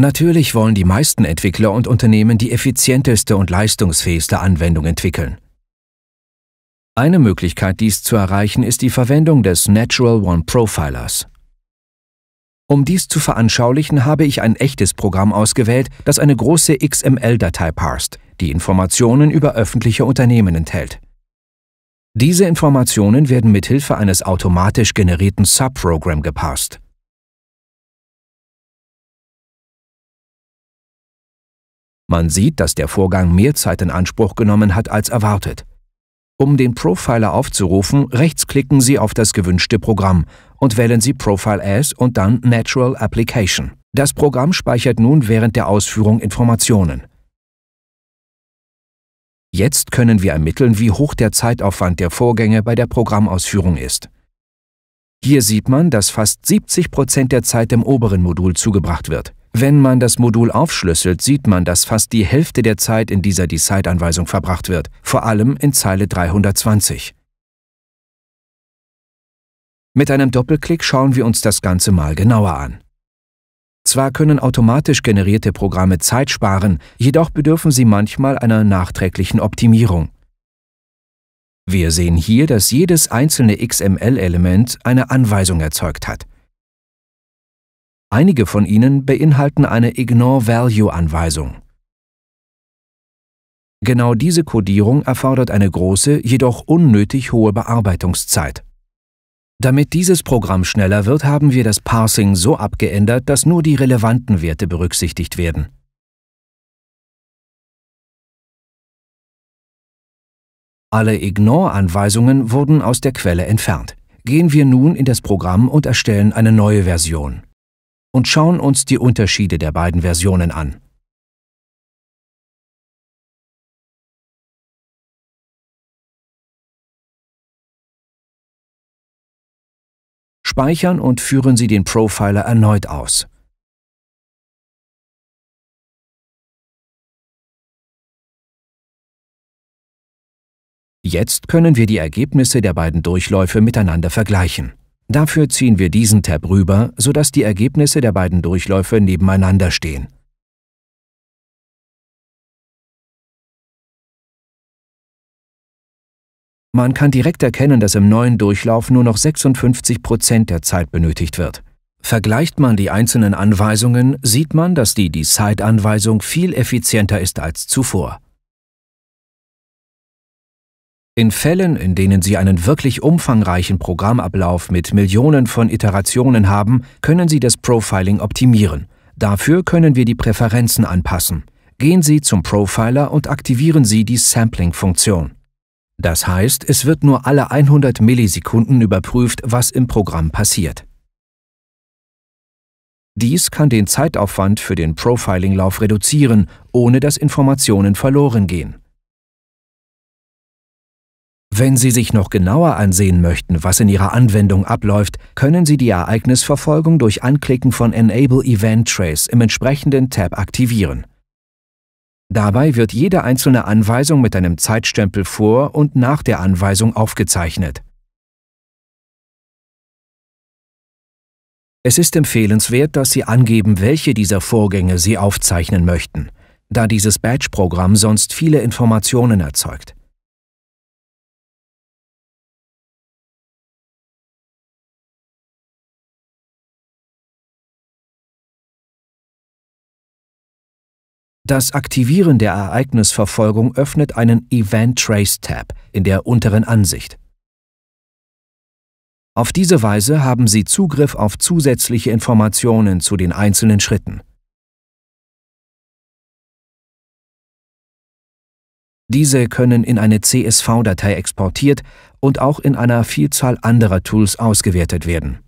Natürlich wollen die meisten Entwickler und Unternehmen die effizienteste und leistungsfähigste Anwendung entwickeln. Eine Möglichkeit, dies zu erreichen, ist die Verwendung des Natural One Profilers. Um dies zu veranschaulichen, habe ich ein echtes Programm ausgewählt, das eine große XML-Datei parst, die Informationen über öffentliche Unternehmen enthält. Diese Informationen werden mithilfe eines automatisch generierten Subprogramm gepasst. Man sieht, dass der Vorgang mehr Zeit in Anspruch genommen hat als erwartet. Um den Profiler aufzurufen, rechtsklicken Sie auf das gewünschte Programm und wählen Sie Profile as und dann Natural Application. Das Programm speichert nun während der Ausführung Informationen. Jetzt können wir ermitteln, wie hoch der Zeitaufwand der Vorgänge bei der Programmausführung ist. Hier sieht man, dass fast 70 Prozent der Zeit im oberen Modul zugebracht wird. Wenn man das Modul aufschlüsselt, sieht man, dass fast die Hälfte der Zeit in dieser Decide-Anweisung verbracht wird, vor allem in Zeile 320. Mit einem Doppelklick schauen wir uns das Ganze mal genauer an. Zwar können automatisch generierte Programme Zeit sparen, jedoch bedürfen sie manchmal einer nachträglichen Optimierung. Wir sehen hier, dass jedes einzelne XML-Element eine Anweisung erzeugt hat. Einige von ihnen beinhalten eine Ignore-Value-Anweisung. Genau diese Codierung erfordert eine große, jedoch unnötig hohe Bearbeitungszeit. Damit dieses Programm schneller wird, haben wir das Parsing so abgeändert, dass nur die relevanten Werte berücksichtigt werden. Alle Ignore-Anweisungen wurden aus der Quelle entfernt. Gehen wir nun in das Programm und erstellen eine neue Version. Und schauen uns die Unterschiede der beiden Versionen an. Speichern und führen Sie den Profiler erneut aus. Jetzt können wir die Ergebnisse der beiden Durchläufe miteinander vergleichen. Dafür ziehen wir diesen Tab rüber, sodass die Ergebnisse der beiden Durchläufe nebeneinander stehen. Man kann direkt erkennen, dass im neuen Durchlauf nur noch 56 Prozent der Zeit benötigt wird. Vergleicht man die einzelnen Anweisungen, sieht man, dass die Decide-Anweisung viel effizienter ist als zuvor. In Fällen, in denen Sie einen wirklich umfangreichen Programmablauf mit Millionen von Iterationen haben, können Sie das Profiling optimieren. Dafür können wir die Präferenzen anpassen. Gehen Sie zum Profiler und aktivieren Sie die Sampling-Funktion. Das heißt, es wird nur alle 100 Millisekunden überprüft, was im Programm passiert. Dies kann den Zeitaufwand für den Profiling-Lauf reduzieren, ohne dass Informationen verloren gehen. Wenn Sie sich noch genauer ansehen möchten, was in Ihrer Anwendung abläuft, können Sie die Ereignisverfolgung durch Anklicken von Enable Event Trace im entsprechenden Tab aktivieren. Dabei wird jede einzelne Anweisung mit einem Zeitstempel vor und nach der Anweisung aufgezeichnet. Es ist empfehlenswert, dass Sie angeben, welche dieser Vorgänge Sie aufzeichnen möchten, da dieses Badge-Programm sonst viele Informationen erzeugt. Das Aktivieren der Ereignisverfolgung öffnet einen Event Trace Tab in der unteren Ansicht. Auf diese Weise haben Sie Zugriff auf zusätzliche Informationen zu den einzelnen Schritten. Diese können in eine CSV-Datei exportiert und auch in einer Vielzahl anderer Tools ausgewertet werden.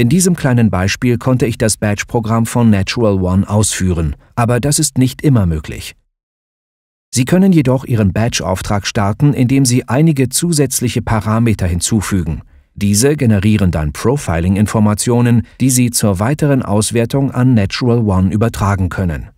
In diesem kleinen Beispiel konnte ich das Badge-Programm von Natural One ausführen, aber das ist nicht immer möglich. Sie können jedoch Ihren Badge-Auftrag starten, indem Sie einige zusätzliche Parameter hinzufügen. Diese generieren dann Profiling-Informationen, die Sie zur weiteren Auswertung an Natural One übertragen können.